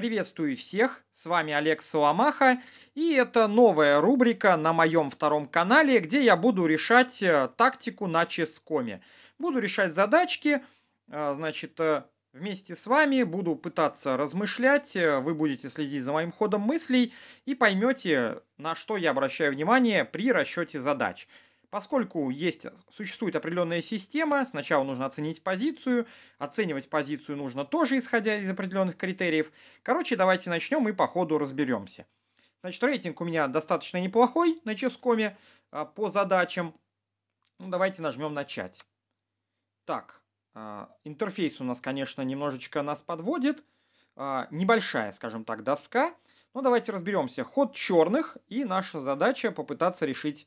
Приветствую всех, с вами Олег Соломаха, и это новая рубрика на моем втором канале, где я буду решать э, тактику на ческоме. Буду решать задачки, э, значит, э, вместе с вами буду пытаться размышлять, вы будете следить за моим ходом мыслей и поймете, на что я обращаю внимание при расчете задач. Поскольку есть, э, существует определенная система, сначала нужно оценить позицию, оценивать позицию нужно тоже исходя из определенных критериев. Короче, давайте начнем и по ходу разберемся. Значит, рейтинг у меня достаточно неплохой на ческоме э, по задачам. Ну, давайте нажмем «Начать». Так, э, интерфейс у нас, конечно, немножечко нас подводит. Небольшая, скажем так, доска. Но ну, давайте разберемся. Ход черных и наша задача попытаться решить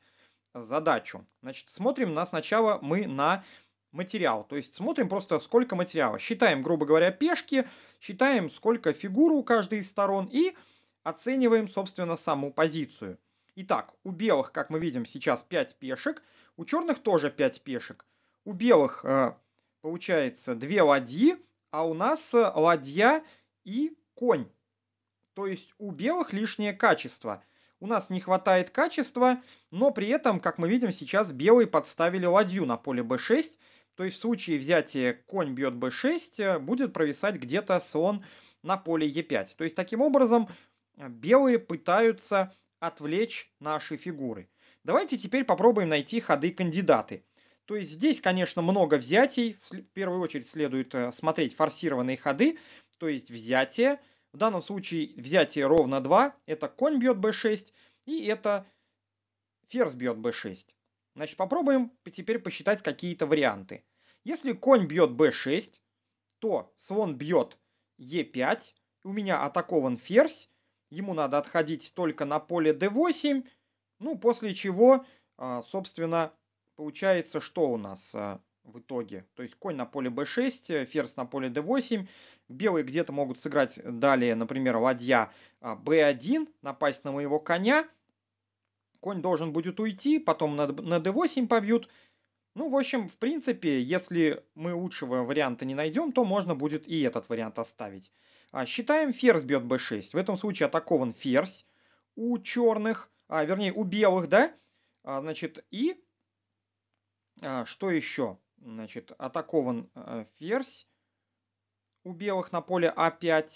задачу. Значит, смотрим на сначала мы на материал. То есть смотрим просто сколько материала. Считаем, грубо говоря, пешки, считаем сколько фигур у каждой из сторон и оцениваем, собственно, саму позицию. Итак, у белых, как мы видим, сейчас 5 пешек, у черных тоже 5 пешек. У белых э, получается 2 ладьи, а у нас э, ладья и конь. То есть у белых лишнее качество – у нас не хватает качества, но при этом, как мы видим, сейчас белые подставили ладью на поле b6. То есть в случае взятия конь бьет b6, э, будет провисать где-то слон на поле e5. То есть таким образом э, белые пытаются отвлечь наши фигуры. Давайте теперь попробуем найти ходы кандидаты. То есть здесь, конечно, много взятий. В первую очередь следует э, смотреть форсированные ходы, то есть взятие, в данном случае взятие ровно 2. Это конь бьет b6 и это ферзь бьет b6. Значит, попробуем теперь посчитать какие-то варианты. Если конь бьет b6, то слон бьет e5. У меня атакован ферзь. Ему надо отходить только на поле d8. Ну, после чего, а, собственно, получается, что у нас а, в итоге? То есть конь на поле b6, э, ферзь на поле d8. Белые где-то могут сыграть далее, например, ладья b1, а, напасть на моего коня. Конь должен будет уйти, потом на, на d8 побьют. Ну, в общем, в принципе, если мы лучшего варианта не найдем, то можно будет и этот вариант оставить. А, считаем, ферзь бьет b6. В этом случае атакован ферзь у черных, а, вернее, у белых, да? А, значит, и а, что еще? Значит, атакован а, ферзь у белых на поле А5.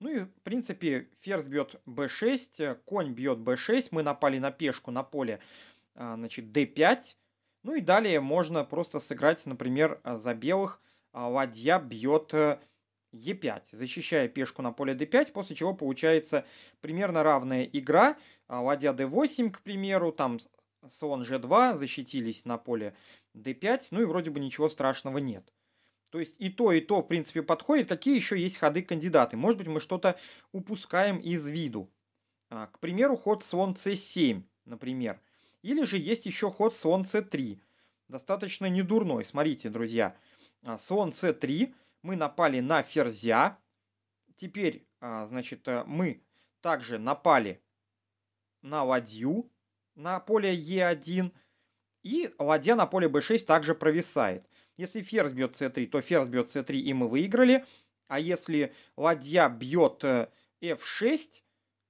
Ну и, в принципе, ферзь бьет b6, э, конь бьет b6, мы напали на пешку на поле, а, значит, d5. Ну и далее можно просто сыграть, например, за белых а, ладья бьет e5, э, защищая пешку на поле d5, после чего получается примерно равная игра. А, ладья d8, к примеру, там слон g2, защитились на поле d5, ну и вроде бы ничего страшного нет. То есть и то, и то, в принципе, подходит. Какие еще есть ходы кандидаты? Может быть, мы что-то упускаем из виду. А, к примеру, ход слон c7, например. Или же есть еще ход слон c3. Достаточно недурной. Смотрите, друзья. А, слон c3. Мы напали на ферзя. Теперь, а, значит, э, мы также напали на ладью на поле e1. И ладья на поле b6 также провисает. Если ферзь бьет c3, то ферзь бьет c3, и мы выиграли. А если ладья бьет э, f6,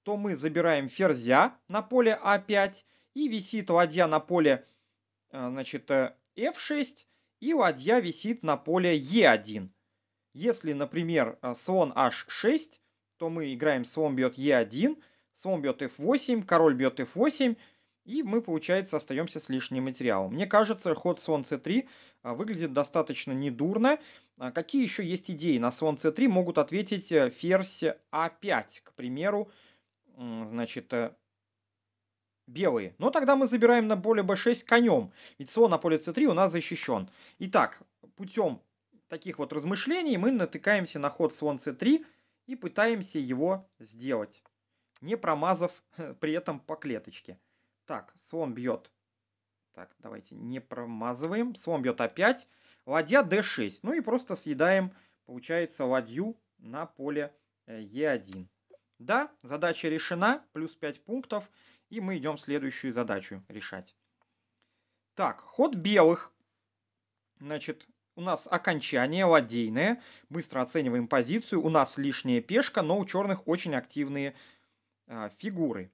то мы забираем ферзя на поле a5. А и висит ладья на поле э, значит, э, f6, и ладья висит на поле e1. Если, например, слон h6, то мы играем слон бьет e1, слон бьет f8, король бьет f8, и мы, получается, остаемся с лишним материалом. Мне кажется, ход слон c3 а, выглядит достаточно недурно. А, какие еще есть идеи? На слон c3 могут ответить э, ферзь а 5 к примеру, значит, э, белые. Но ну, тогда мы забираем на поле б 6 конем, ведь слон на поле c3 у нас защищен. Итак, путем таких вот размышлений мы натыкаемся на ход слон c3 и пытаемся его сделать, не промазав при этом по клеточке. Так, слон бьет. Так, давайте не промазываем. Слон бьет опять. Ладья d6. Ну и просто съедаем, получается, ладью на поле e1. Э, да, задача решена. Плюс 5 пунктов. И мы идем следующую задачу решать. Так, ход белых. Значит, у нас окончание ладейное. Быстро оцениваем позицию. У нас лишняя пешка, но у черных очень активные э, фигуры.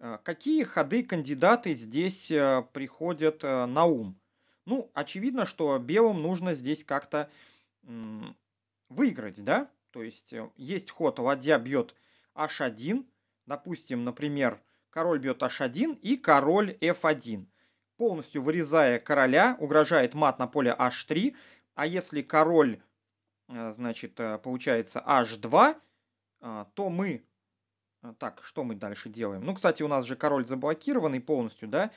Э, какие ходы кандидаты здесь э, приходят э, на ум? Ну, очевидно, что белым нужно здесь как-то выиграть, да? То есть есть ход, ладья бьет h1, допустим, например, король бьет h1 и король f1. Полностью вырезая короля, угрожает мат на поле h3, а если король, значит, получается h2, то мы Э, так, что мы дальше делаем? Ну, кстати, у нас же король заблокированный полностью, да?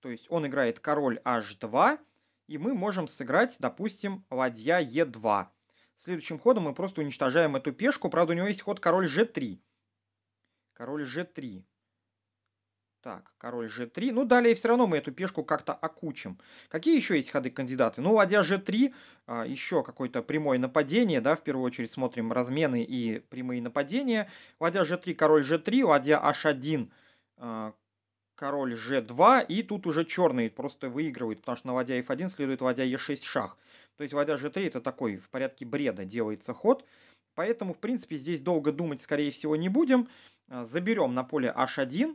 То есть он играет король h2, и мы можем сыграть, допустим, ладья e2. Следующим ходом мы просто уничтожаем эту пешку. Правда, у него есть ход король g3. Король g3. Так, король g3. Ну, далее все равно мы эту пешку как-то окучим. Какие еще есть ходы кандидаты? Ну, ладья g3, а, еще какое-то прямое нападение, да, в первую очередь смотрим размены и прямые нападения. Ладья g3, король g3, ладья h1, король g2, и тут уже черные просто выигрывают, потому что на ладья f1 следует ладья e6 шах. То есть ладья g3 это такой в порядке бреда делается ход. Поэтому, в принципе, здесь долго думать, скорее всего, не будем. А, Заберем на поле h1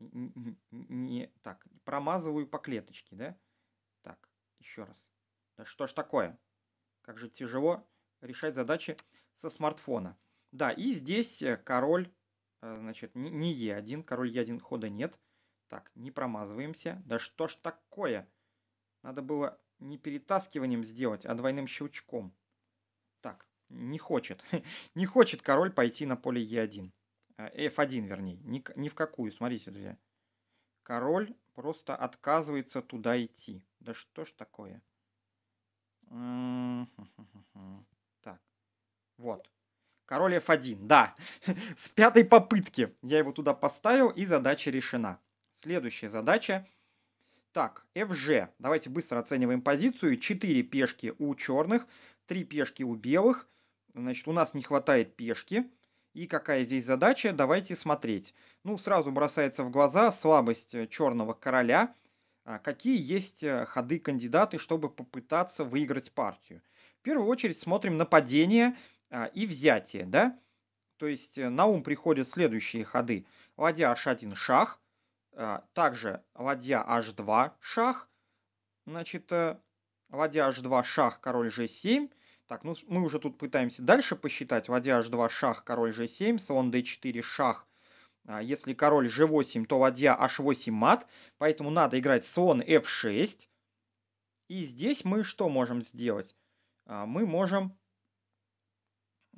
не, так, промазываю по клеточке, да? Так, еще раз. Да что ж такое? Как же тяжело решать задачи со смартфона. Да, и здесь э, король, э, значит, не Е1, король Е1 хода нет. Так, не промазываемся. Да что ж такое? Надо было не перетаскиванием сделать, а двойным щелчком. Так, не хочет. не хочет король пойти на поле Е1. Э, F1, вернее. Ни, ни в какую, смотрите, друзья. Король просто отказывается туда идти. Да что ж такое? Так, вот. Король F1, да. С пятой попытки я его туда поставил, и задача решена. Следующая задача. Так, FG. Давайте быстро оцениваем позицию. четыре пешки у черных, три пешки у белых. Значит, у нас не хватает пешки. И какая здесь задача, давайте смотреть. Ну, сразу бросается в глаза слабость э, черного короля. А какие есть э, ходы кандидаты, чтобы попытаться выиграть партию? В первую очередь смотрим нападение а, и взятие, да? То есть э, на ум приходят следующие ходы. Ладья h1 шах, а, также ладья h2 шах, значит, ладья h2 шах, король g7, так, ну мы уже тут пытаемся дальше посчитать. Ладья h2, шах, король g7, слон d4, шах. А, если король g8, то ладья h8 мат. Поэтому надо играть слон f6. И здесь мы что можем сделать? А, мы можем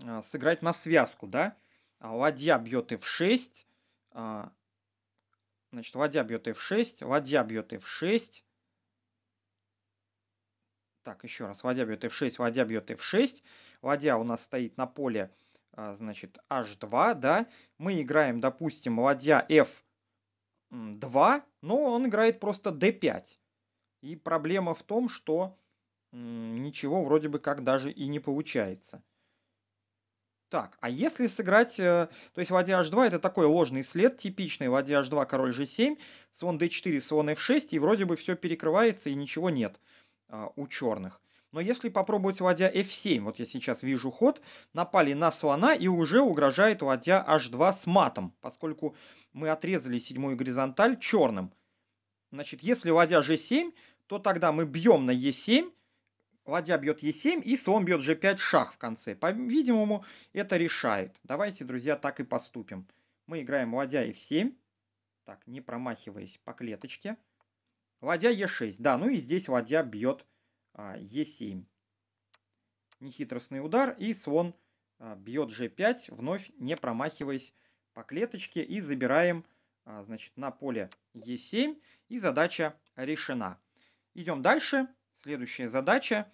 а, сыграть на связку, да? Ладья бьет f6. Значит, ладья бьет f6, ладья бьет f6. Так, еще раз. Ладья бьет f6, ладья бьет f6. Ладья у нас стоит на поле, а, значит, h2, да. Мы играем, допустим, ладья f2, но он играет просто d5. И проблема в том, что ничего вроде бы как даже и не получается. Так, а если сыграть... Э, то есть ладья h2 это такой ложный след, типичный ладья h2, король g7, слон d4, слон f6, и вроде бы все перекрывается и ничего нет. А, у черных. Но если попробовать ладья f7, вот я сейчас вижу ход, напали на слона и уже угрожает ладья h2 с матом, поскольку мы отрезали седьмую горизонталь черным. Значит, если ладья g7, то тогда мы бьем на e7, ладья бьет e7 и слон бьет g5 шах в конце. По-видимому, это решает. Давайте, друзья, так и поступим. Мы играем ладья f7, так, не промахиваясь по клеточке. Ладья Е6, да, ну и здесь ладья бьет а, Е7. Нехитростный удар, и слон а, бьет G5, вновь не промахиваясь по клеточке, и забираем а, значит, на поле Е7, и задача решена. Идем дальше, следующая задача.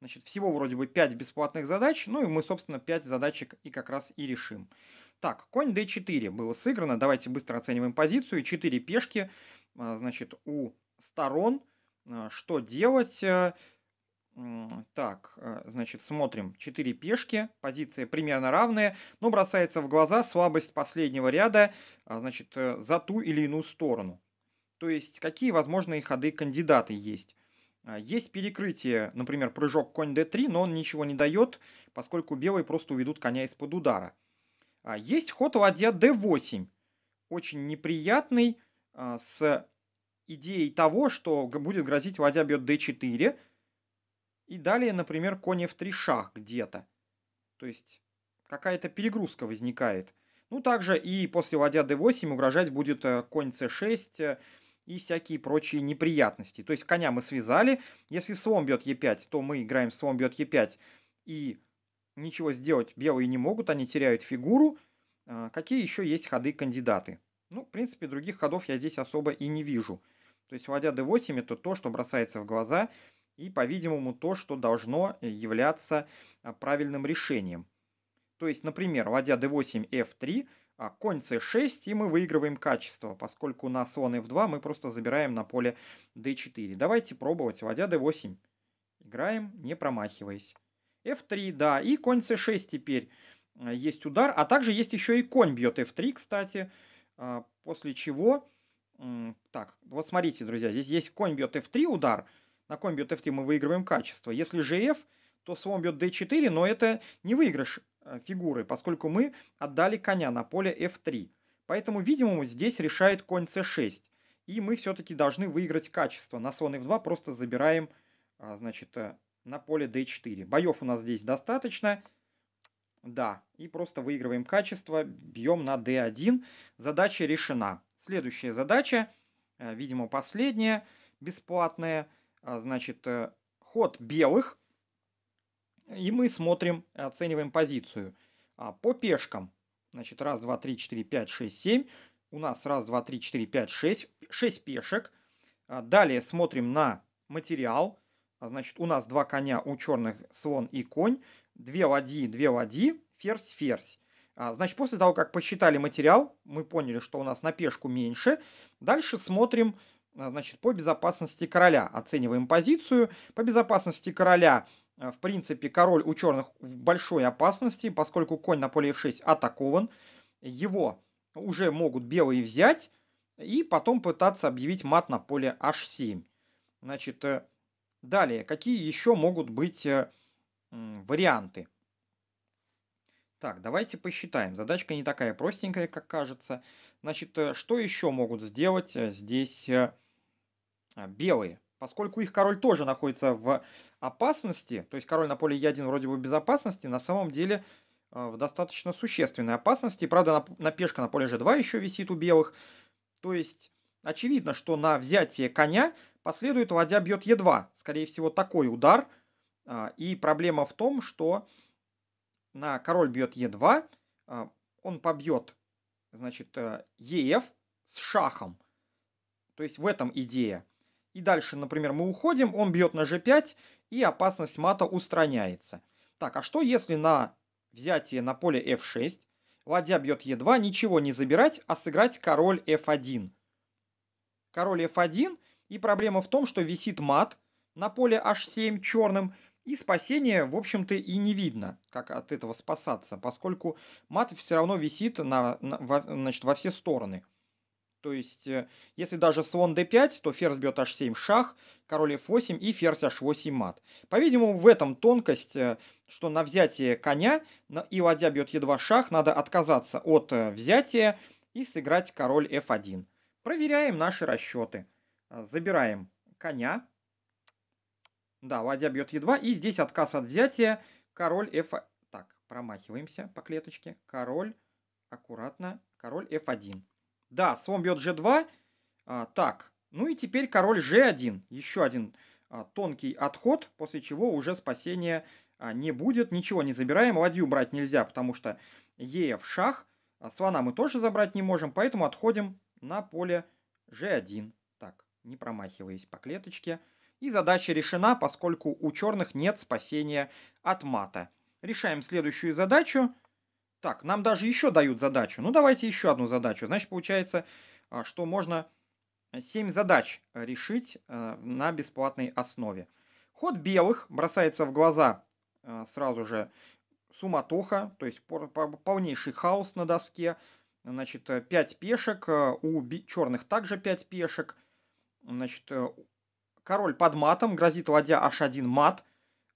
Значит, всего вроде бы 5 бесплатных задач, ну и мы, собственно, 5 задачек и как раз и решим. Так, конь d4 было сыграно, давайте быстро оцениваем позицию. 4 пешки, а, значит, у сторон, э, что делать. Э, так, э, значит, смотрим. Четыре пешки, позиции примерно равные, но бросается в глаза слабость последнего ряда, а, значит, за ту или иную сторону. То есть, какие возможные ходы кандидаты есть. А, есть перекрытие, например, прыжок конь d3, но он ничего не дает, поскольку белые просто уведут коня из-под удара. А, есть ход ладья d8, очень неприятный, с идеей того, что будет грозить ладья бьет d4, и далее, например, конь f3 шах где-то. То есть какая-то перегрузка возникает. Ну, также и после ладья d8 угрожать будет э, конь c6 э, и всякие прочие неприятности. То есть коня мы связали. Если слон бьет e5, то мы играем слон бьет e5 и ничего сделать белые не могут, они теряют фигуру. А, какие еще есть ходы кандидаты? Ну, в принципе, других ходов я здесь особо и не вижу. То есть ладья d8 это то, что бросается в глаза и, по-видимому, то, что должно являться а, правильным решением. То есть, например, ладья d8, f3, конь c6, и мы выигрываем качество, поскольку на слон f2 мы просто забираем на поле d4. Давайте пробовать ладья d8. Играем, не промахиваясь. f3, да, и конь c6 теперь а, есть удар, а также есть еще и конь бьет f3, кстати, а, после чего так, вот смотрите, друзья, здесь есть конь бьет f3 удар. На конь бьет f3 мы выигрываем качество. Если gf, то слон бьет d4, но это не выигрыш э, фигуры, поскольку мы отдали коня на поле f3. Поэтому, видимо, здесь решает конь c6. И мы все-таки должны выиграть качество. На слон f2 просто забираем а, значит, э, на поле d4. Боев у нас здесь достаточно. Да, и просто выигрываем качество, бьем на d1. Задача решена. Следующая задача, э, видимо, последняя, бесплатная, а, значит, э, ход белых. И мы смотрим, оцениваем позицию а, по пешкам. Значит, раз, два, три, четыре, пять, шесть, семь. У нас раз, два, три, четыре, пять, шесть. Шесть пешек. А, далее смотрим на материал. Значит, у нас два коня, у черных слон и конь. Две ладьи, две ладьи, ферзь, ферзь. А, значит, после того, как посчитали материал, мы поняли, что у нас на пешку меньше. Дальше смотрим а, значит, по безопасности короля. Оцениваем позицию. По безопасности короля, а, в принципе, король у черных в большой опасности, поскольку конь на поле f6 атакован. Его уже могут белые взять и потом пытаться объявить мат на поле h7. Значит, э, далее, какие еще могут быть э, варианты? Так, давайте посчитаем. Задачка не такая простенькая, как кажется. Значит, э, что еще могут сделать э, здесь э, а, белые? Поскольку их король тоже находится в опасности, то есть король на поле Е1 вроде бы в безопасности, на самом деле в достаточно существенной опасности. Правда, на, на пешка на поле G2 еще висит у белых. То есть очевидно, что на взятие коня последует ладья бьет Е2. Скорее всего, такой удар. А, и проблема в том, что на король бьет Е2, а, он побьет, значит, э, ЕФ с шахом. То есть в этом идея. И дальше, например, мы уходим, он бьет на G5, и опасность мата устраняется. Так, а что если на взятие на поле F6, ладья бьет E2, ничего не забирать, а сыграть король F1? Король F1, и проблема в том, что висит мат на поле H7 черным, и спасения, в общем-то, и не видно, как от этого спасаться, поскольку мат все равно висит на, на, во, значит, во все стороны. То есть, э, если даже слон d5, то ферзь бьет h7 шах, король f8 и ферзь h8 мат. По-видимому, в этом тонкость, э, что на взятие коня и ладья бьет е2 шах, надо отказаться от э, взятия и сыграть король f1. Проверяем наши расчеты. Забираем коня, да, ладья бьет Е2. И здесь отказ от взятия. Король F... Так, промахиваемся по клеточке. Король, аккуратно. Король F1. Да, слон бьет G2. А, так, ну и теперь король G1. Еще один а, тонкий отход, после чего уже спасения а, не будет. Ничего не забираем. Ладью брать нельзя, потому что Е в шах. А слона мы тоже забрать не можем, поэтому отходим на поле G1. Так, не промахиваясь по клеточке. И задача решена, поскольку у черных нет спасения от мата. Решаем следующую задачу. Так, нам даже еще дают задачу. Ну, давайте еще одну задачу. Значит, получается, а, что можно 7 задач решить э, на бесплатной основе. Ход белых бросается в глаза э, сразу же суматоха, то есть полнейший хаос на доске. Значит, 5 э, пешек, у черных также 5 пешек. Значит, король под матом, грозит ладья h1 мат.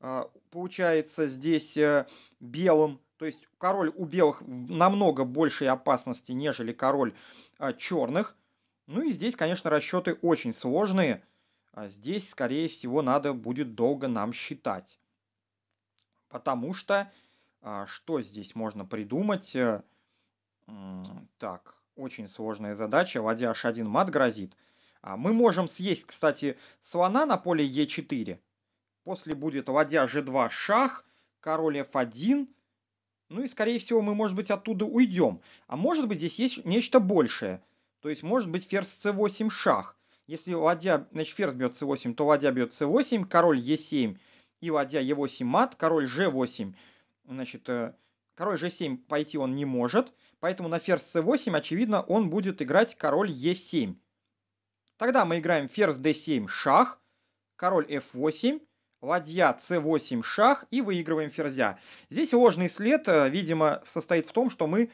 Э, получается здесь э, белым. То есть король у белых намного большей опасности, нежели король э, черных. Ну и здесь, конечно, расчеты очень сложные. А здесь, скорее всего, надо будет долго нам считать. Потому что, что здесь можно придумать? Так, очень сложная задача. Ладья h1 мат грозит. А, мы можем съесть, кстати, слона на поле Е4. После будет ладья G2 шах, король F1. Ну и, скорее всего, мы, может быть, оттуда уйдем. А может быть, здесь есть нечто большее. То есть, может быть, ферзь c8 шах. Если ладья, значит, ферзь бьет c8, то ладья бьет c8, король e7 и ладья e8 мат, король g8. Значит, э, король g7 пойти он не может, поэтому на ферзь c8, очевидно, он будет играть король e7. Тогда мы играем ферзь d7 шах, король f8, ладья c8 шах и выигрываем ферзя. Здесь ложный след, э, видимо, состоит в том, что мы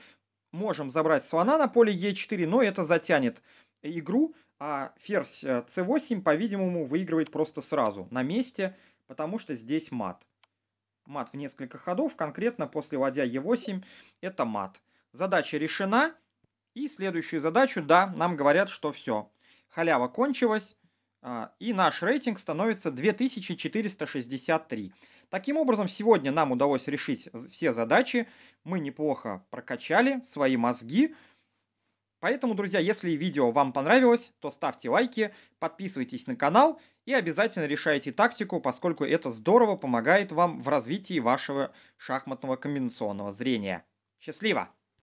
можем забрать слона на поле e4, но это затянет игру, а ферзь э, c8, по-видимому, выигрывает просто сразу, на месте, потому что здесь мат. Мат в несколько ходов, конкретно после ладья e8 это мат. Задача решена. И следующую задачу, да, нам говорят, что все, халява кончилась, а, и наш рейтинг становится 2463. Таким образом, сегодня нам удалось решить все задачи, мы неплохо прокачали свои мозги, Поэтому, друзья, если видео вам понравилось, то ставьте лайки, подписывайтесь на канал и обязательно решайте тактику, поскольку это здорово помогает вам в развитии вашего шахматного комбинационного зрения. Счастливо!